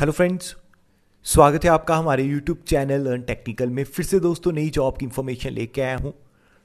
hello friends स्वागत है आपका हमारे यूट्यूब चैनल अर्न टेक्निकल में फिर से दोस्तों नई जॉब की इन्फॉर्मेशन लेके आया हूँ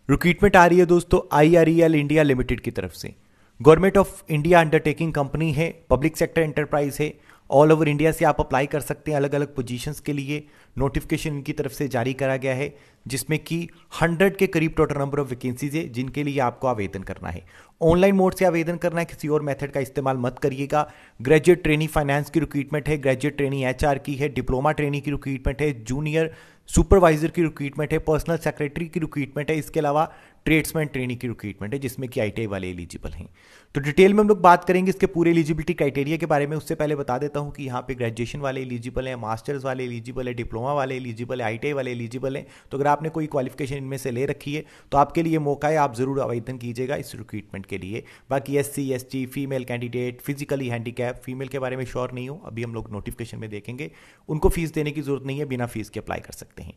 रिक्रूटमेंट आ रही है दोस्तों आई इंडिया लिमिटेड की तरफ से government of India undertaking company है पब्लिक सेक्टर एंटरप्राइज है ऑल ओवर इंडिया से आप अप्लाई कर सकते हैं अलग अलग पोजीशंस के लिए नोटिफिकेशन इनकी तरफ से जारी करा गया है जिसमें कि 100 के करीब टोटल नंबर ऑफ वैकेंसीज है जिनके लिए आपको आवेदन करना है ऑनलाइन मोड से आवेदन करना है किसी और मेथड का इस्तेमाल मत करिएगा ग्रेजुएट ट्रेनिंग फाइनेंस की रिक्रूटमेंट है ग्रेजुएट ट्रेनिंग एच की है डिप्लोमा ट्रेनिंग की रिक्रूटमेंट है जूनियर सुपरवाइजर की रिक्रूटमेंट है पर्सनल सेक्रेटरी की रिक्रूटमेंट है इसके अलावा ट्रेड्समैन ट्रेनिंग की रिक्रूटमेंट है जिसमें कि आई वाले एलिजिबल हैं तो डिटेल में हम लोग बात करेंगे इसके पूरे एलिजिबिलिटी क्राइटेरिया के बारे में उससे पहले बता देता हूँ कि यहाँ पे ग्रेजुएशन वाले एलिजिबल हैं मास्टर्स वाले एलिजिबल है डिप्लोमा वाले एलिजिबल है आई वाले एलिजिबल हैं तो अगर आपने कोई क्वालिफिकेशन इनमें से ले रखी है तो आपके लिए मौका है आप ज़रूर आवेदन कीजिएगा इस रिक्रूटमेंट के लिए बाकी S C S female candidate physically handicap female के बारे में श्योर नहीं हो अभी हम लोग नोटिफिकेशन में देखेंगे उनको फीस देने की जरूरत नहीं है बिना फीस के अप्लाई कर सकते हैं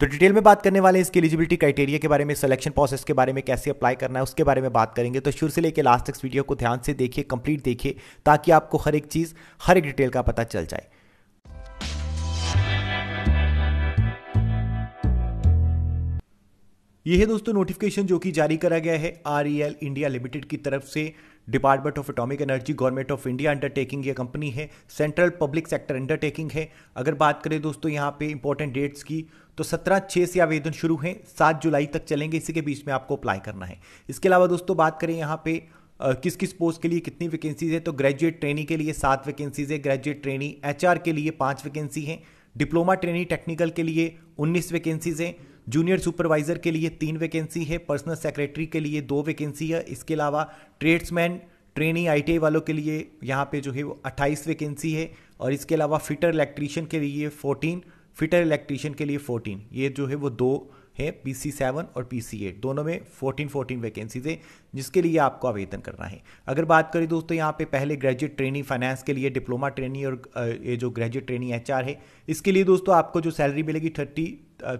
तो डिटेल में बात करने वाले इसके एलिजिबिलिटी क्राइटेरिया के बारे में सिलेक्शन प्रोसेस के बारे में कैसे अप्लाई करना है उसके बारे में बात करेंगे तो शुरू से लेकर लास्ट तक वीडियो को ध्यान से देखिए कंप्लीट देखिए ताकि आपको हर एक चीज़ हर एक डिटेल का पता चल जाए ये है दोस्तों नोटिफिकेशन जो कि जारी करा गया है आर इंडिया लिमिटेड की तरफ से department of atomic energy government of India undertaking ये कंपनी है सेंट्रल पब्लिक सेक्टर अंडरटेकिंग है अगर बात करें दोस्तों यहाँ पे इंपॉर्टेंट डेट्स की तो सत्रह छः से आवेदन शुरू हैं सात जुलाई तक चलेंगे इसी के बीच में आपको अप्लाई करना है इसके अलावा दोस्तों बात करें यहाँ पे किस किस पोस्ट के लिए कितनी वैकेंसीज है तो ग्रेजुएट ट्रेनी के लिए सात वैकेंसीज है ग्रेजुएट ट्रेनी एच के लिए पाँच वैकेंसी हैं डिप्लोमा ट्रेनी टेक्निकल के लिए उन्नीस वैकेंसीज हैं जूनियर सुपरवाइजर के लिए तीन वैकेंसी है पर्सनल सेक्रेटरी के लिए दो वैकेंसी है इसके अलावा ट्रेड्समैन ट्रेनिंग आई वालों के लिए यहाँ पे जो है वो अट्ठाईस वैकेंसी है और इसके अलावा फिटर इलेक्ट्रीशियन के लिए फोर्टीन फिटर इलेक्ट्रीशियन के लिए फोर्टीन ये जो है वो दो है पी सी सेवन और पी सी एट दोनों में फोर्टीन फोर्टीन वैकेंसीज है जिसके लिए आपको आवेदन करना है अगर बात करें दोस्तों यहाँ पे पहले ग्रेजुएट ट्रेनिंग फाइनेंस के लिए डिप्लोमा ट्रेनिंग और ये जो ग्रेजुएट ट्रेनिंग एच है इसके लिए दोस्तों आपको जो सैलरी मिलेगी thirty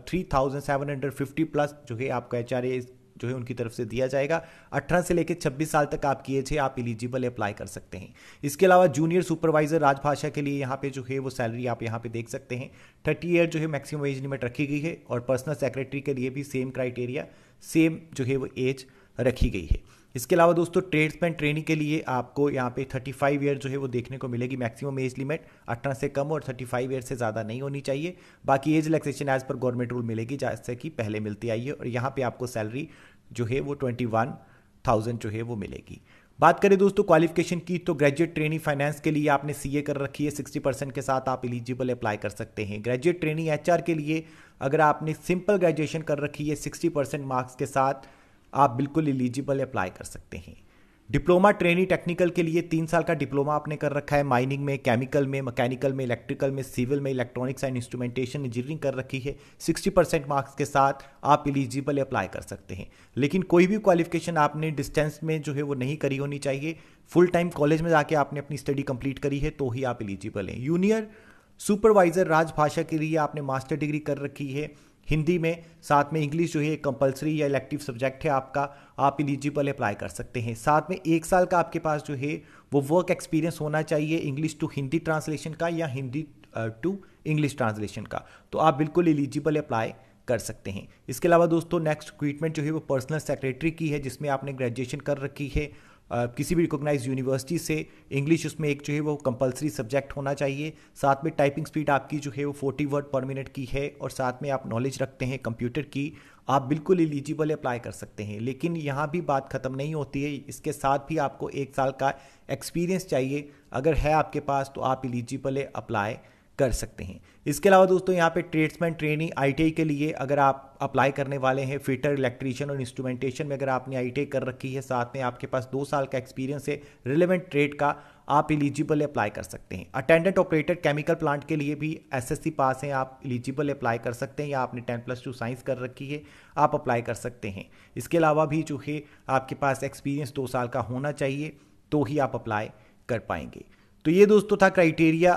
three thousand seven hundred fifty plus जो है आपका एच आर जो है उनकी तरफ से दिया जाएगा अठारह से लेकर छब्बीस साल तक आप किए थे आप एलिजिबल अप्लाई कर सकते हैं इसके अलावा जूनियर सुपरवाइजर राजभाषा के लिए यहाँ पे जो है वो सैलरी आप यहाँ पे देख सकते हैं थर्टी ईयर जो है मैक्सिमम एज लिमिट रखी गई है और पर्सनल सेक्रेटरी के लिए भी सेम क्राइटेरिया सेम जो है वो एज रखी गई है इसके अलावा दोस्तों ट्रेड्समैन ट्रेनिंग के लिए आपको यहाँ पे 35 ईयर जो है वो देखने को मिलेगी मैक्सिमम एज लिमिट 18 से कम और 35 ईयर से ज़्यादा नहीं होनी चाहिए बाकी एज रिलैक्सेशन एज पर गवर्नमेंट रूल मिलेगी जैसे कि पहले मिलती आई है और यहाँ पर आपको सैलरी जो है वो ट्वेंटी जो है वो मिलेगी बात करें दोस्तों क्वालिफिकेशन की तो ग्रेजुएट ट्रेनिंग फाइनेंस के लिए आपने सीए कर रखी है 60 परसेंट के साथ आप एलिजिबल अप्लाई कर सकते हैं ग्रेजुएट ट्रेनिंग एचआर के लिए अगर आपने सिंपल ग्रेजुएशन कर रखी है 60 परसेंट मार्क्स के साथ आप बिल्कुल एलिजिबल अप्लाई कर सकते हैं डिप्लोमा ट्रेनी टेक्निकल के लिए तीन साल का डिप्लोमा आपने कर रखा है माइनिंग में केमिकल में मैकेनिकल में इलेक्ट्रिकल में सिविल में इलेक्ट्रॉनिक्स एंड इंस्ट्रूमेंटेशन इंजीनियरिंग कर रखी है 60 परसेंट मार्क्स के साथ आप एलिजिबल अप्लाई कर सकते हैं लेकिन कोई भी क्वालिफिकेशन आपने डिस्टेंस में जो है वो नहीं करी होनी चाहिए फुल टाइम कॉलेज में जाके आपने अपनी स्टडी कंप्लीट करी है तो ही आप एलिजिबल हैं यूनियर सुपरवाइजर राजभाषा के लिए आपने मास्टर डिग्री कर रखी है हिंदी में साथ में इंग्लिश जो है कंपलसरी या इलेक्टिव सब्जेक्ट है आपका आप इलिजिबल अप्लाई कर सकते हैं साथ में एक साल का आपके पास जो है वो वर्क एक्सपीरियंस होना चाहिए इंग्लिश टू हिंदी ट्रांसलेशन का या हिंदी टू इंग्लिश ट्रांसलेशन का तो आप बिल्कुल एलिजिबल अप्लाई कर सकते हैं इसके अलावा दोस्तों नेक्स्ट रिक्रूटमेंट जो है वो पर्सनल सेक्रेटरी की है जिसमें आपने ग्रेजुएशन कर रखी है किसी भी रिकोगनाइज यूनिवर्सिटी से इंग्लिश उसमें एक जो है वो कंपलसरी सब्जेक्ट होना चाहिए साथ में टाइपिंग स्पीड आपकी जो है वो फोर्टी वर्ड पर मिनट की है और साथ में आप नॉलेज रखते हैं कंप्यूटर की आप बिल्कुल एलिजिबल अप्लाई कर सकते हैं लेकिन यहाँ भी बात ख़त्म नहीं होती है इसके साथ भी आपको एक साल का एक्सपीरियंस चाहिए अगर है आपके पास तो आप एलिजिबल अप्लाई कर सकते हैं इसके अलावा दोस्तों यहाँ पे ट्रेड्समैन ट्रेनिंग आई के लिए अगर आप अप्लाई करने वाले हैं फिटर इलेक्ट्रीशियन और इंस्ट्रूमेंटेशन में अगर आपने आई कर रखी है साथ में आपके पास दो साल का एक्सपीरियंस है रिलेवेंट ट्रेड का आप इलिजिबल अप्लाई कर सकते हैं अटेंडेंट ऑपरेटर केमिकल प्लांट के लिए भी एस पास हैं आप इलिजिबल अप्लाई कर सकते हैं या आपने टेन प्लस टू साइंस कर रखी है आप अप्लाई कर सकते हैं इसके अलावा भी जो है आपके पास एक्सपीरियंस दो साल का होना चाहिए तो ही आप अप्लाई कर पाएंगे तो ये दोस्तों था क्राइटेरिया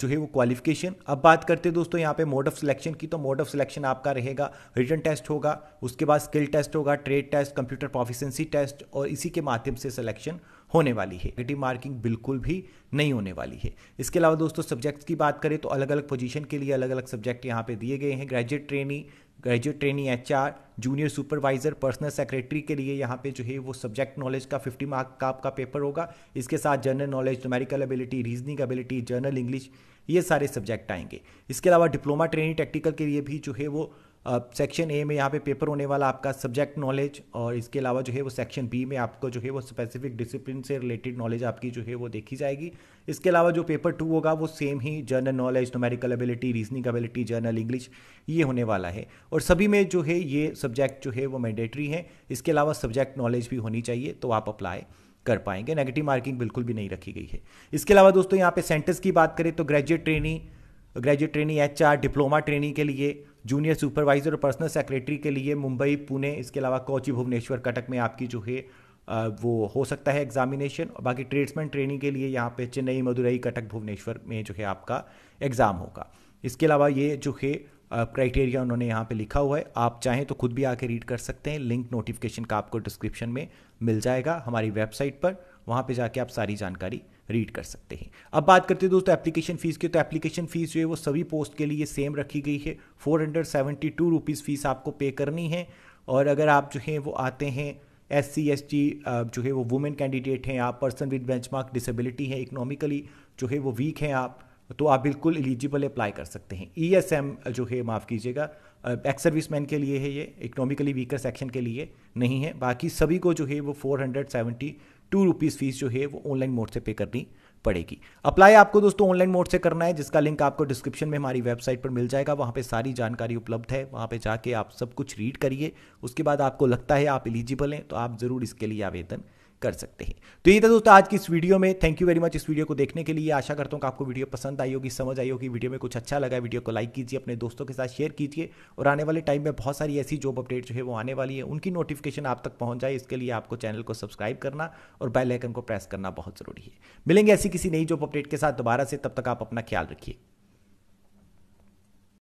जो है वो क्वालिफिकेशन अब बात करते हैं दोस्तों यहाँ पे मोड ऑफ सिलेक्शन की तो मोड ऑफ सिलेक्शन आपका रहेगा रिटर्न टेस्ट होगा उसके बाद स्किल टेस्ट होगा trade test computer proficiency test और इसी के माध्यम से सिलेक्शन होने वाली है नेगेटिव मार्किंग बिल्कुल भी नहीं होने वाली है इसके अलावा दोस्तों सब्जेक्ट्स की बात करें तो अलग अलग पोजीशन के लिए अलग अलग सब्जेक्ट यहाँ पे दिए गए हैं graduate trainee graduate training H junior supervisor personal secretary के लिए यहाँ पे जो है वो सब्जेक्ट नॉलेज का 50 मार्क का आपका पेपर होगा इसके साथ general knowledge numerical ability reasoning ability general English ये सारे सब्जेक्ट आएंगे इसके अलावा डिप्लोमा ट्रेनिंग टेक्टिकल के लिए भी जो है वो सेक्शन ए में यहाँ पे पेपर होने वाला आपका सब्जेक्ट नॉलेज और इसके अलावा जो है वो सेक्शन बी में आपको जो है वो स्पेसिफिक डिसिप्लिन से रिलेटेड नॉलेज आपकी जो है वो देखी जाएगी इसके अलावा जो पेपर टू होगा वो सेम ही general knowledge numerical ability reasoning ability general English ये होने वाला है और सभी में जो है ये सब्जेक्ट जो है वो मैंडेटरी है इसके अलावा सब्जेक्ट नॉलेज भी होनी चाहिए तो आप अप्लाई कर पाएंगे नेगेटिव मार्किंग बिल्कुल भी नहीं रखी गई है इसके अलावा दोस्तों यहाँ पे सेंटर्स की बात करें तो graduate training graduate training H diploma training के लिए जूनियर सुपरवाइजर और पर्सनल सेक्रेटरी के लिए मुंबई पुणे इसके अलावा कोची भुवनेश्वर कटक में आपकी जो है वो हो सकता है एग्जामिनेशन और बाकी ट्रेड्समैन ट्रेनिंग के लिए यहाँ पे चेन्नई मदुरई कटक भुवनेश्वर में जो है आपका एग्ज़ाम होगा इसके अलावा ये जो है क्राइटेरिया उन्होंने यहाँ पे लिखा हुआ है आप चाहें तो खुद भी आके रीड कर सकते हैं लिंक नोटिफिकेशन का आपको डिस्क्रिप्शन में मिल जाएगा हमारी वेबसाइट पर वहाँ पे जाके आप सारी जानकारी रीड कर सकते हैं अब बात करते हैं दोस्तों एप्लीकेशन फ़ीस की तो एप्लीकेशन फ़ीस जो है वो सभी पोस्ट के लिए सेम रखी गई है four hundred seventy two rupees fees आपको पे करनी है और अगर आप जो है वो आते हैं एस सी एस टी जो है वो वुमेन कैंडिडेट हैं आप पर्सन विद मार्क डिसेबिलिटी हैं इकोनॉमिकली जो है वो वीक हैं आप तो आप बिल्कुल एलिजिबल अप्लाई कर सकते हैं ई एस एम जो है माफ़ कीजिएगा एक्स सर्विस मैन के लिए है ये इकोनॉमिकली वीकर सेक्शन के लिए नहीं है बाकी सभी को जो है वो four hundred seventy two rupees fees जो है वो ऑनलाइन मोड से पे करनी पड़ेगी अप्लाई आपको दोस्तों ऑनलाइन मोड से करना है जिसका लिंक आपको डिस्क्रिप्शन में हमारी वेबसाइट पर मिल जाएगा वहां पे सारी जानकारी उपलब्ध है वहां पे जाके आप सब कुछ रीड करिए उसके बाद आपको लगता है आप एलिजिबल हैं तो आप ज़रूर इसके लिए आवेदन कर सकते हैं तो ये था दोस्तों आज की इस वीडियो में थैंक यू वेरी मच इस वीडियो को देखने के लिए आशा करता हूँ कि आपको वीडियो पसंद आई होगी समझ आई होगी वीडियो में कुछ अच्छा लगा वीडियो को लाइक कीजिए अपने दोस्तों के साथ शेयर कीजिए और आने वाले टाइम में बहुत सारी ऐसी जॉब अपडेट जो है वो आने वाली है उनकी नोटिफिकेशन आप तक पहुंच जाए इसके लिए आपको चैनल को सब्सक्राइब करना और बेल आइकन को प्रेस करना बहुत जरूरी है मिलेंगे ऐसी किसी नई जॉब अपडेट के साथ दोबारा से तब तक आप अपना ख्याल रखिए